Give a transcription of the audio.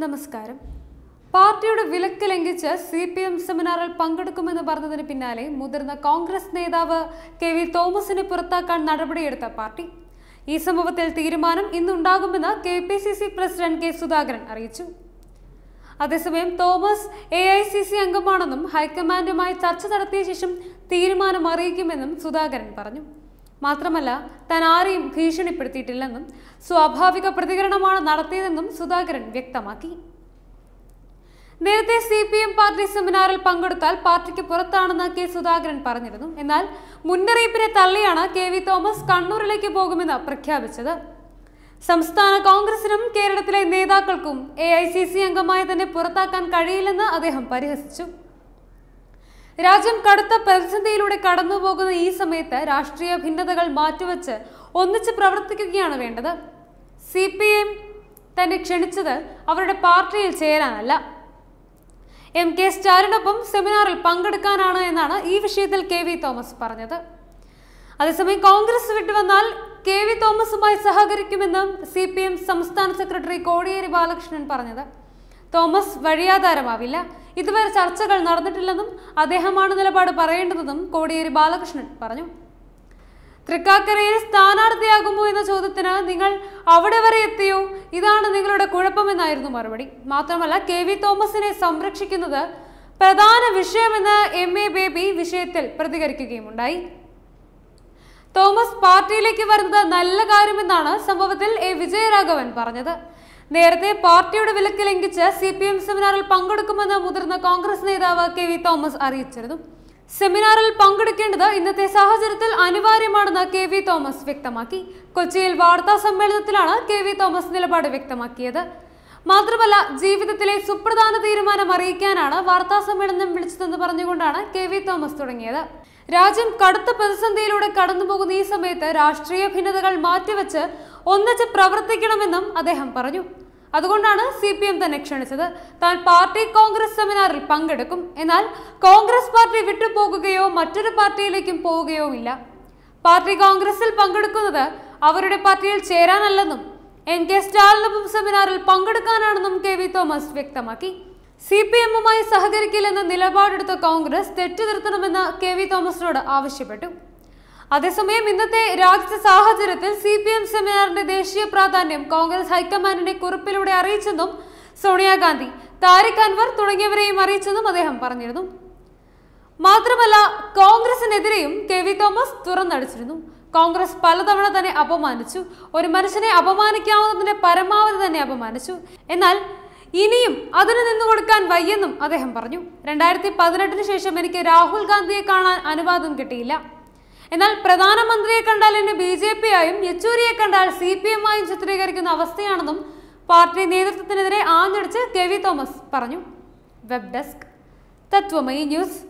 നമസ്കാരം പാർട്ടിയുടെ വിലക്ക് ലംഘിച്ച് സി പി എം സെമിനാറിൽ പങ്കെടുക്കുമെന്ന് പറഞ്ഞതിന് പിന്നാലെ മുതിർന്ന കോൺഗ്രസ് നേതാവ് കെ വി തോമസിനെ പുറത്താക്കാൻ നടപടിയെടുത്ത പാർട്ടി ഈ സംഭവത്തിൽ തീരുമാനം ഇന്നുണ്ടാകുമെന്ന് K P C C president K Sudhakaran അറിയിച്ചു അതേസമയം Thomas A I C C അംഗമാണെന്നും ഹൈക്കമാൻഡുമായി ചർച്ച നടത്തിയ ശേഷം തീരുമാനം അറിയിക്കുമെന്നും സുധാകരൻ പറഞ്ഞു മാത്രമല്ല താൻ ആരെയും ഭീഷണിപ്പെടുത്തിയിട്ടില്ലെന്നും സ്വാഭാവിക പ്രതികരണമാണ് നടത്തിയതെന്നും സുധാകരൻ വ്യക്തമാക്കി നേരത്തെ സി പി എം പാർട്ടി സെമിനാറിൽ പങ്കെടുത്താൽ പാർട്ടിക്ക് പുറത്താണെന്ന് കെ സുധാകരൻ പറഞ്ഞിരുന്നു എന്നാൽ മുന്നറിയിപ്പിനെ തള്ളിയാണ് കെ വി തോമസ് കണ്ണൂരിലേക്ക് പോകുമെന്ന് പ്രഖ്യാപിച്ചത് സംസ്ഥാന കോൺഗ്രസിനും കേരളത്തിലെ നേതാക്കൾക്കും എ ഐ സി സി അംഗമായി തന്നെ പുറത്താക്കാൻ കഴിയില്ലെന്ന് അദ്ദേഹം പരിഹസിച്ചു രാജ്യം കടുത്ത പ്രതിസന്ധിയിലൂടെ കടന്നുപോകുന്ന ഈ സമയത്ത് രാഷ്ട്രീയ ഭിന്നതകൾ മാറ്റിവെച്ച് ഒന്നിച്ച് പ്രവർത്തിക്കുകയാണ് വേണ്ടത് സി പി എം തന്നെ ക്ഷണിച്ചത് അവരുടെ പാർട്ടിയിൽ ചേരാനല്ല എം കെ സ്റ്റാലിനൊപ്പം സെമിനാറിൽ പങ്കെടുക്കാനാണ് എന്നാണ് ഈ വിഷയത്തിൽ കെ വി തോമസ് പറഞ്ഞത് അതേസമയം കോൺഗ്രസ് വിട്ടുവന്നാൽ കെ വി തോമസുമായി സഹകരിക്കുമെന്നും സി പി എം സംസ്ഥാന സെക്രട്ടറി കോടിയേരി ബാലകൃഷ്ണൻ പറഞ്ഞത് തോമസ് വഴിയാധാരമാവില്ല ഇതുവരെ ചർച്ചകൾ നടന്നിട്ടില്ലെന്നും അദ്ദേഹമാണ് നിലപാട് പറയേണ്ടതെന്നും കോടിയേരി ബാലകൃഷ്ണൻ പറഞ്ഞു തൃക്കാക്കരയിൽ സ്ഥാനാർത്ഥിയാകുമോ എന്ന ചോദ്യത്തിന് നിങ്ങൾ അവിടെ വരെ എത്തിയോ ഇതാണ് നിങ്ങളുടെ കുഴപ്പമെന്നായിരുന്നു മറുപടി മാത്രമല്ല കെ വി തോമസിനെ സംരക്ഷിക്കുന്നത് പ്രധാന വിഷയമെന്ന് എം എ ബേബി വിഷയത്തിൽ പ്രതികരിക്കുകയുമുണ്ടായി തോമസ് പാർട്ടിയിലേക്ക് വരുന്നത് നല്ല കാര്യമെന്നാണ് സംഭവത്തിൽ എ വിജയരാഘവൻ പറഞ്ഞത് നേരത്തെ പാർട്ടിയുടെ വിലക്ക് ലംഘിച്ച് സി പി എം സെമിനാറിൽ പങ്കെടുക്കുമെന്ന് മുതിർന്ന കോൺഗ്രസ് നേതാവ് കെ വി തോമസ് അറിയിച്ചിരുന്നു സെമിനാറിൽ പങ്കെടുക്കേണ്ടത് ഇന്നത്തെ സാഹചര്യത്തിൽ അനിവാര്യമാണെന്ന് കെ വി തോമസ് വ്യക്തമാക്കി കൊച്ചിയിൽ വാർത്താ സമ്മേളനത്തിലാണ് കെ വി തോമസ് നിലപാട് വ്യക്തമാക്കിയത് മാത്രമല്ല ജീവിതത്തിലെ സുപ്രധാന തീരുമാനം അറിയിക്കാനാണ് വാർത്താ സമ്മേളനം വിളിച്ചതെന്ന് പറഞ്ഞുകൊണ്ടാണ് കെ വി തോമസ് തുടങ്ങിയത് രാജ്യം കടുത്ത പ്രതിസന്ധിയിലൂടെ കടന്നുപോകുന്ന ഈ സമയത്ത് രാഷ്ട്രീയ ഭിന്നതകൾ മാറ്റിവെച്ച് ഒന്നിച്ച് പ്രവർത്തിക്കണമെന്നും അദ്ദേഹം പറഞ്ഞു അതുകൊണ്ടാണ് സി പി എം തന്നെ ക്ഷണിച്ചത് താൻ പാർട്ടി കോൺഗ്രസ് സെമിനാറിൽ പങ്കെടുക്കും എന്നാൽ കോൺഗ്രസ് പാർട്ടി വിട്ടുപോകുകയോ മറ്റൊരു പാർട്ടിയിലേക്കും പോവുകയോ ഇല്ല പാർട്ടി കോൺഗ്രസിൽ പങ്കെടുക്കുന്നത് അവരുടെ പാർട്ടിയിൽ ചേരാനല്ലെന്നും എൻ കെ സ്റ്റാലിനൊപ്പം സെമിനാറിൽ പങ്കെടുക്കാനാണെന്നും കെ വി തോമസ് വ്യക്തമാക്കി സി പി എമ്മുമായി സഹകരിക്കില്ലെന്ന നിലപാടെടുത്ത കോൺഗ്രസ് തെറ്റുതിരുത്തണമെന്ന് കെ വി തോമസിനോട് ആവശ്യപ്പെട്ടു അതേസമയം ഇന്നത്തെ രാജ്യത്തെ സാഹചര്യത്തിൽ സി പി എം സെമിനാറിന്റെ ദേശീയ പ്രാധാന്യം കോൺഗ്രസ് ഹൈക്കമാൻഡിനെ കുറിപ്പിലൂടെ അറിയിച്ചെന്നും സോണിയാഗാന്ധി താരിഖ് അൻവർ തുടങ്ങിയവരെയും അറിയിച്ചെന്നും അദ്ദേഹം പറഞ്ഞിരുന്നു മാത്രമല്ല കോൺഗ്രസിനെതിരെയും കെ വി തോമസ് തുറന്നടിച്ചിരുന്നു കോൺഗ്രസ് പലതവണ തന്നെ അപമാനിച്ചു ഒരു മനുഷ്യനെ അപമാനിക്കാവുന്നതിന്റെ പരമാവധി തന്നെ അപമാനിച്ചു എന്നാൽ ഇനിയും അതിന് നിന്നു കൊടുക്കാൻ വയ്യെന്നും അദ്ദേഹം പറഞ്ഞു രണ്ടായിരത്തി പതിനെട്ടിന് ശേഷം എനിക്ക് രാഹുൽ ഗാന്ധിയെ കാണാൻ അനുവാദം കിട്ടിയില്ല എന്നാൽ പ്രധാനമന്ത്രിയെ കണ്ടാൽ എന്നെ ബി ജെ പി ആയും യെച്ചൂരിയെ കണ്ടാൽ സി പി എം ആയും ചിത്രീകരിക്കുന്ന അവസ്ഥയാണെന്നും പാർട്ടി നേതൃത്വത്തിനെതിരെ ആഞ്ഞടിച്ച് കെ വി തോമസ് പറഞ്ഞു വെബ് ഡെസ്ക് തത്വമയി ന്യൂസ്